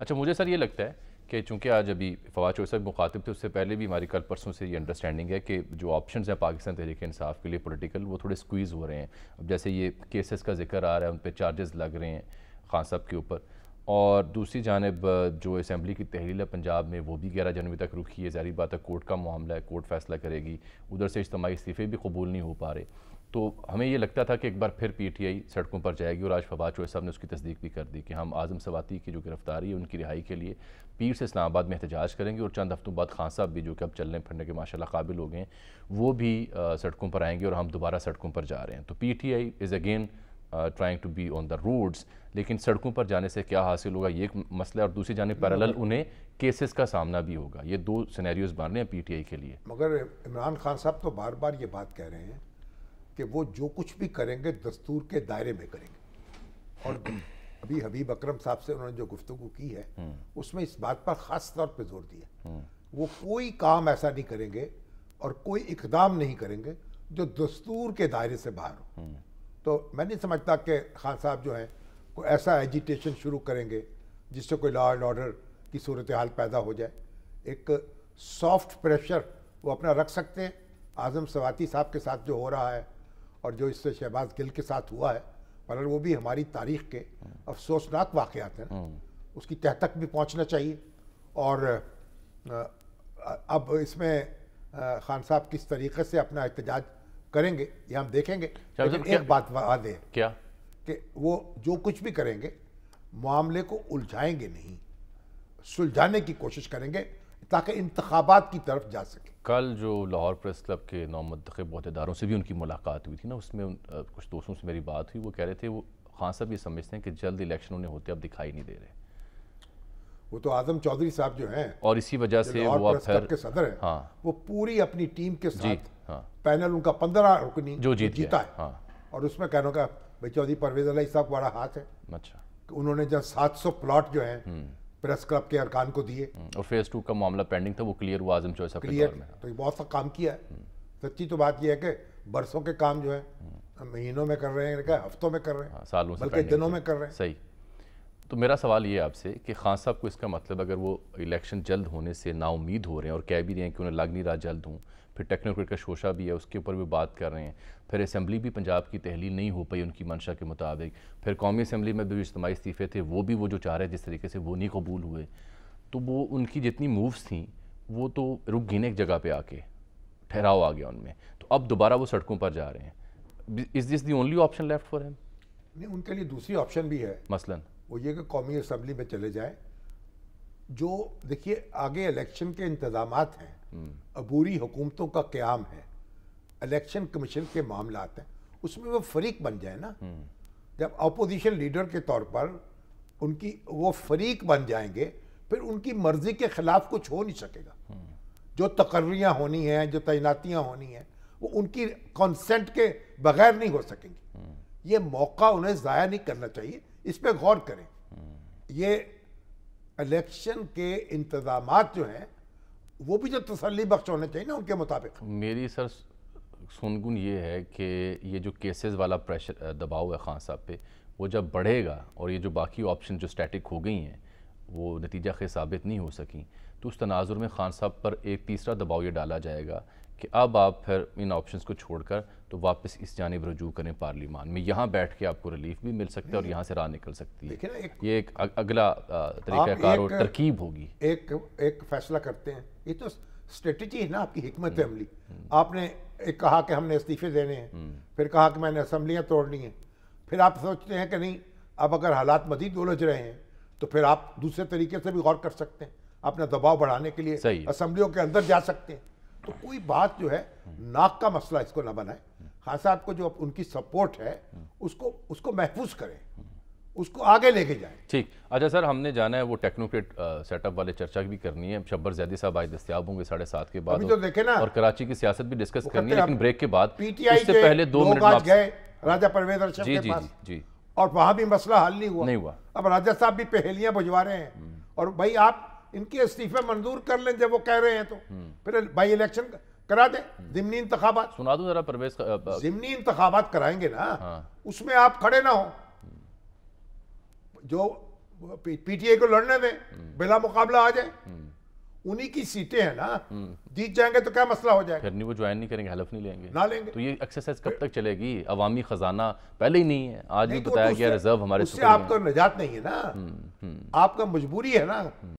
अच्छा मुझे सर ये लगता है कि चूँकि आज अभी फवाद चौधरी साहब मुखातिब थे उससे पहले भी हमारी कल परसों से ये अंडरस्टैंडिंग है कि जो ऑप्शंस हैं पाकिस्तान तहरीक इंसाफ के लिए पॉलिटिकल वो थोड़े स्क्वीज़ हो रहे हैं अब जैसे ये केसेस का जिक्र आ रहा है उन पर चार्जेस लग रहे हैं खान साहब के ऊपर और दूसरी जानब जो असम्बली की तहरील है पंजाब में वो भी ग्यारह जनवरी तक रुकी है जहरी बात है कोर्ट का मामला है कोर्ट फैसला करेगी उधर से इज्तमी इस्तीफ़े भी कबूल नहीं हो पा रहे तो हमें ये लगता था कि एक बार फिर पीटीआई सड़कों पर जाएगी और आज फवाद चौहे साहब ने उसकी तस्दीक भी कर दी कि हम आजम सवाती की जो गिरफ्तारी है उनकी रिहाई के लिए पीर से इस्लामाबाद में एहतजाज करेंगे और चंद हफ्तों बाद खान साहब भी जो कि अब चलने फिरने के माशाल्लाह काबिल हो गए हैं वो भी सड़कों पर आएंगे और हम दोबारा सड़कों पर जा रहे हैं तो P T I is again trying to be on the roads लेकिन सड़कों पर जाने से क्या हासिल होगा ये एक मसला और दूसरी जाने पैरल उन्हें केसेस का सामना भी होगा ये दो सिनेरियोज बन रहे हैं पी टी आई के लिए मगर इमरान खान साहब तो बार बार ये बात कह रहे हैं कि वो जो कुछ भी करेंगे दस्तूर के दायरे में करेंगे और अभी हबीब अकरम साहब से उन्होंने जो गुफ्तु की है हम्म। उसमें इस बात पर ख़ास तौर पर जोर दिया हम्म। वो कोई काम ऐसा नहीं करेंगे और कोई इकदाम नहीं करेंगे जो दस्तूर के दायरे से बाहर हो हम्म। तो मैं नहीं समझता कि खान साहब जो हैं कोई ऐसा एजिटेशन शुरू करेंगे जिससे कोई लॉ एंड ऑर्डर की सूरत हाल पैदा हो जाए एक सॉफ्ट प्रेशर वो अपना रख सकते हैं आज़म सवाती साहब के साथ जो हो रहा है और जो इससे शहबाज गिल के साथ हुआ है मगर वो भी हमारी तारीख के अफसोसनाक वाक़ात हैं हम्म। उसकी तह तक भी पहुँचना चाहिए और अब इसमें खान साहब किस तरीके से अपना एहतजाज करेंगे ये हम देखेंगे लेकिन एक बात वादे क्या कि वो जो कुछ भी करेंगे मामले को उलझाएंगे नहीं सुलझाने की कोशिश करेंगे ताकि इंतबात की तरफ जा सके कल जो लाहौर प्रेस क्लब के नौमंतखब अहदेदारों से भी उनकी मुलाकात हुई थी ना उसमें उन, आ, कुछ दोस्तों से मेरी बात हुई वो कह रहे थे वो खान साहब ये समझते हैं कि जल्द इलेक्शन उन्हें होते अब दिखाई नहीं दे रहे वो तो आजम चौधरी साहब जो हैं और इसी वजह से वो अब फिर के सदर हैं हाँ, वो पूरी अपनी टीम के साथ हाँ, पैनल उनका पंद्रह रुकनी जो जीत जीता है हाँ, और उसमें कहने का भाई चौधरी परवेज अली साहब बड़ा हाथ है अच्छा उन्होंने जब 700 प्लॉट जो हैं हम्म। प्रेस क्लब के अरकान को दिए हम्म, और फेज टू का मामला पेंडिंग था वो क्लियर हुआ आजम चौधरी क्लियर तो ये बहुत सा काम किया है सच्ची तो बात यह है कि बरसों के काम जो है महीनों में कर रहे हैं हफ्तों में कर रहे हैं हाँ, सालों बल्कि दिनों में कर रहे हैं सही तो मेरा सवाल ये आपसे कि खान साहब को इसका मतलब अगर वो इलेक्शन जल्द होने से नाउमीद हो रहे हैं और कह भी रहे हैं कि उन्हें लग नहीं रहा जल्द हूँ फिर टेक्नोक्रेट का शोशा भी है उसके ऊपर भी बात कर रहे हैं फिर असम्बली भी पंजाब की तहलील नहीं हो पाई उनकी मंशा के मुताबिक फिर कौमी असम्बली में भी इज्तमी इस्तीफ़े थे वो भी वो जो चाह रहे जिस तरीके से वो नहीं कबूल हुए तो वो उनकी जितनी मूव्स थी वो तो रुक गई एक जगह पर आके ठहराव आ गया उनमें तो अब दोबारा वो सड़कों पर जा रहे हैं is this the only option left for them नहीं उनके लिए दूसरी ऑप्शन भी है मसलन वो ये कि कौमी असम्बली में चले जाए जो देखिए आगे इलेक्शन के इंतजाम हैं अबूरी हम्म। हुकूमतों का क्याम है इलेक्शन कमीशन के मामला हैं उसमें वो फरीक बन जाए ना हम्म। जब अपोजिशन लीडर के तौर पर उनकी वो फरीक बन जाएंगे फिर उनकी मर्जी के खिलाफ कुछ हो नहीं सकेगा हम्म। जो तकर्रियाँ होनी हैं जो तैनातियाँ होनी हैं वो उनकी कंसेंट के बगैर नहीं हो सकेंगी ये मौका उन्हें ज़ाया नहीं करना चाहिए इस पर गौर करें ये इलेक्शन के इंतजाम जो हैं वो भी जो तसली बख्श होने चाहिए ना उनके मुताबिक मेरी सर सुनगुन ये है कि ये जो केसेस वाला प्रेशर दबाव है खान साहब पे वो जब बढ़ेगा और ये जो बाकी ऑप्शन जो स्टैटिक हो गई हैं वो नतीजा खे साबित नहीं हो सकें तो उस तनाजुर में खान साहब पर एक तीसरा दबाव ये डाला जाएगा कि अब आप फिर इन ऑप्शंस को छोड़कर तो वापस इस जानब रजू करें पार्लियामान में यहाँ बैठ के आपको रिलीफ भी मिल सकता है और यहाँ से राह निकल सकती है एक, ये एक अगला तरीका और तरकीब होगी एक एक फैसला करते हैं ये तो स्ट्रेटजी है ना आपकी हमत हम्म, अमली हम्म। आपने एक कहा कि हमने इस्तीफे देने हैं हम्म। फिर कहा कि मैंने असम्बलियाँ तोड़नी हैं फिर आप सोचते हैं कि नहीं अब अगर हालात मजीद उलझ रहे हैं तो फिर आप दूसरे तरीके से भी गौर कर सकते हैं अपना दबाव बढ़ाने के लिए असम्बलियों के अंदर जा सकते हैं तो कोई बात जो है नाक का मसला इसको ना बनाए खान साहब को जो उनकी सपोर्ट है उसको उसको महफूज करें उसको आगे लेके जाए ठीक अच्छा सर हमने जाना है वो टेक्नोक्रेट सेटअप वाले चर्चा भी करनी है शब्बर जैदी साहब आज दस्तियाब होंगे साढ़े सात के बाद तो देखे ना और कराची की सियासत भी डिस्कस करनी है लेकिन ब्रेक के बाद पीटीआई से पहले दो मिनट गए राजा परवेद जी जी जी और वहां भी मसला हल नहीं हुआ नहीं हुआ अब राजा साहब भी पहेलियां भुजवा रहे हैं हम्म। और भाई आप इनके इस्तीफे मंजूर कर लें जब वो कह रहे हैं तो फिर बाई इलेक्शन करा दें जिमनी इंतबात सुना दो जरा प्रवेश जिमनी इंतबात कराएंगे ना हाँ। उसमें आप खड़े ना हो जो पीटीए को लड़ने दें बिला मुकाबला आ जाए उन्हीं की सीटें हैं ना जीत जाएंगे तो क्या मसला हो जाएगा फिर नहीं वो ज्वाइन नहीं करेंगे हलफ नहीं लेंगे ना लेंगे तो ये एक्सरसाइज कब तक चलेगी अवामी खजाना पहले ही नहीं है आज भी तो बताया गया रिजर्व हमारे उससे आपका निजात नहीं है ना हम्म, हम्म। आपका मजबूरी है ना